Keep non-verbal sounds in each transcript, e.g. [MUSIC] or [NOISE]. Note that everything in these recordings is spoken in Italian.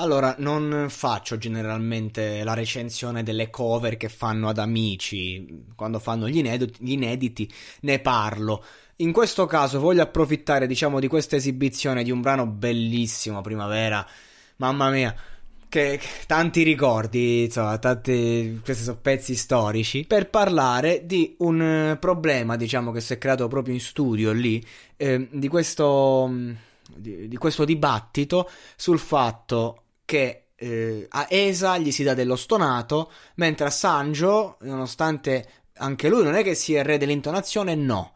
Allora, non faccio generalmente la recensione delle cover che fanno ad amici, quando fanno gli inediti, gli inediti ne parlo. In questo caso voglio approfittare, diciamo, di questa esibizione di un brano bellissimo, Primavera, mamma mia, che, che tanti ricordi, insomma, tanti, questi sono pezzi storici, per parlare di un eh, problema, diciamo, che si è creato proprio in studio lì, eh, di questo... Di, di, questo dibattito sul fatto che eh, a Esa gli si dà dello stonato, mentre a Sanjo, nonostante anche lui non è che sia il re dell'intonazione, no.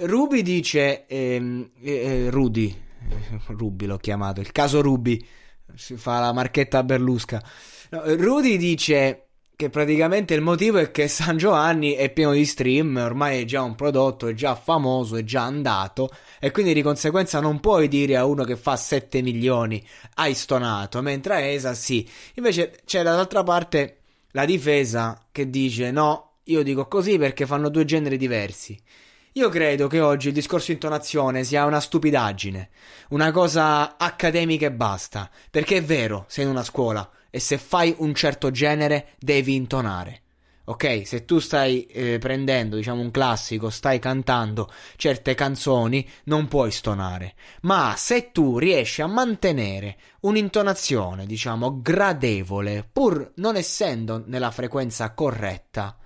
Ruby dice, ehm, eh, eh Rudy, [LAUGHS] Ruby l'ho chiamato, il caso Ruby, si fa la marchetta a Berlusca. No, Rudy dice che praticamente il motivo è che San Giovanni è pieno di stream, ormai è già un prodotto, è già famoso, è già andato e quindi di conseguenza non puoi dire a uno che fa 7 milioni hai stonato, mentre a ESA sì. Invece c'è dall'altra parte la difesa che dice no, io dico così perché fanno due generi diversi. Io credo che oggi il discorso intonazione sia una stupidaggine, una cosa accademica e basta, perché è vero, sei in una scuola, e se fai un certo genere devi intonare. Ok, se tu stai eh, prendendo, diciamo, un classico, stai cantando certe canzoni, non puoi stonare. Ma se tu riesci a mantenere un'intonazione, diciamo, gradevole, pur non essendo nella frequenza corretta,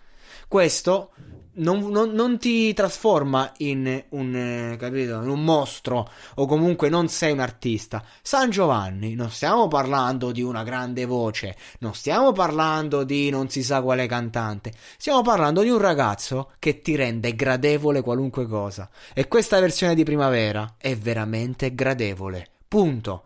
questo non, non, non, ti trasforma in un, eh, capito, in un mostro o comunque non sei un artista. San Giovanni, non stiamo parlando di una grande voce, non stiamo parlando di non si sa quale cantante, stiamo parlando di un ragazzo che ti rende gradevole qualunque cosa. E questa versione di primavera è veramente gradevole. Punto.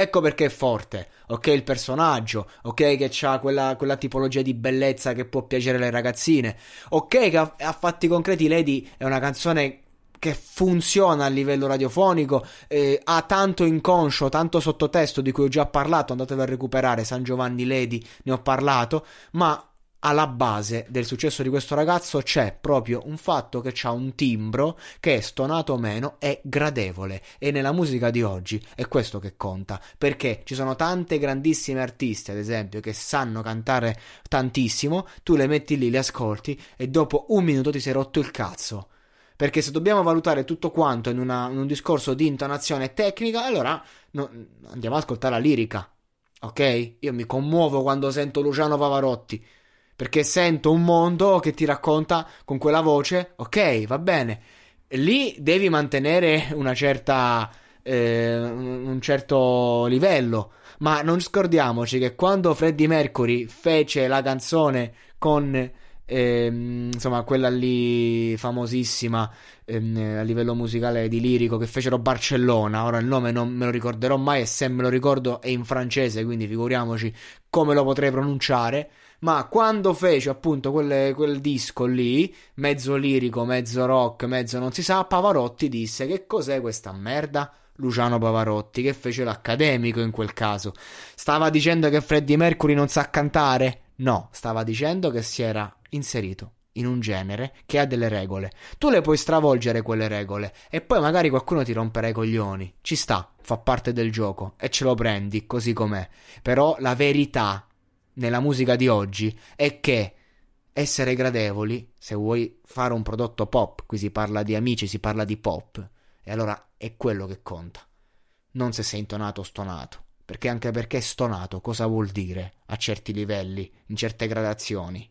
Ecco perché è forte, ok? Il personaggio, ok? Che ha quella, quella, tipologia di bellezza che può piacere alle ragazzine, ok? Che a, a fatti concreti Lady è una canzone che funziona a livello radiofonico, eh, ha tanto inconscio, tanto sottotesto di cui ho già parlato, andatevi a recuperare San Giovanni Lady, ne ho parlato, ma alla base del successo di questo ragazzo c'è proprio un fatto che ha un timbro che stonato o meno è gradevole e nella musica di oggi è questo che conta perché ci sono tante grandissime artiste ad esempio che sanno cantare tantissimo tu le metti lì le ascolti e dopo un minuto ti sei rotto il cazzo perché se dobbiamo valutare tutto quanto in, una, in un discorso di intonazione tecnica allora no, andiamo ad ascoltare la lirica ok? Io mi commuovo quando sento Luciano Pavarotti perché sento un mondo che ti racconta con quella voce, ok, va bene. Lì devi mantenere una certa, eh, un certo livello, ma non scordiamoci che quando Freddie Mercury fece la canzone con... Ehm, insomma, quella lì famosissima ehm, a livello musicale di lirico che fecero Barcellona. Ora il nome non me lo ricorderò mai e se me lo ricordo è in francese, quindi figuriamoci come lo potrei pronunciare ma quando fece appunto quelle, quel disco lì, mezzo lirico, mezzo rock, mezzo non si sa, Pavarotti disse che cos'è questa merda? Luciano Pavarotti, che fece l'accademico in quel caso. Stava dicendo che Freddie Mercury non sa cantare? No, stava dicendo che si era inserito in un genere che ha delle regole. Tu le puoi stravolgere quelle regole e poi magari qualcuno ti romperà i coglioni. Ci sta, fa parte del gioco e ce lo prendi così com'è. Però la verità nella musica di oggi è che essere gradevoli, se vuoi fare un prodotto pop, qui si parla di amici, si parla di pop, e allora è quello che conta. Non se sei intonato o stonato, perché anche perché stonato cosa vuol dire a certi livelli, in certe gradazioni?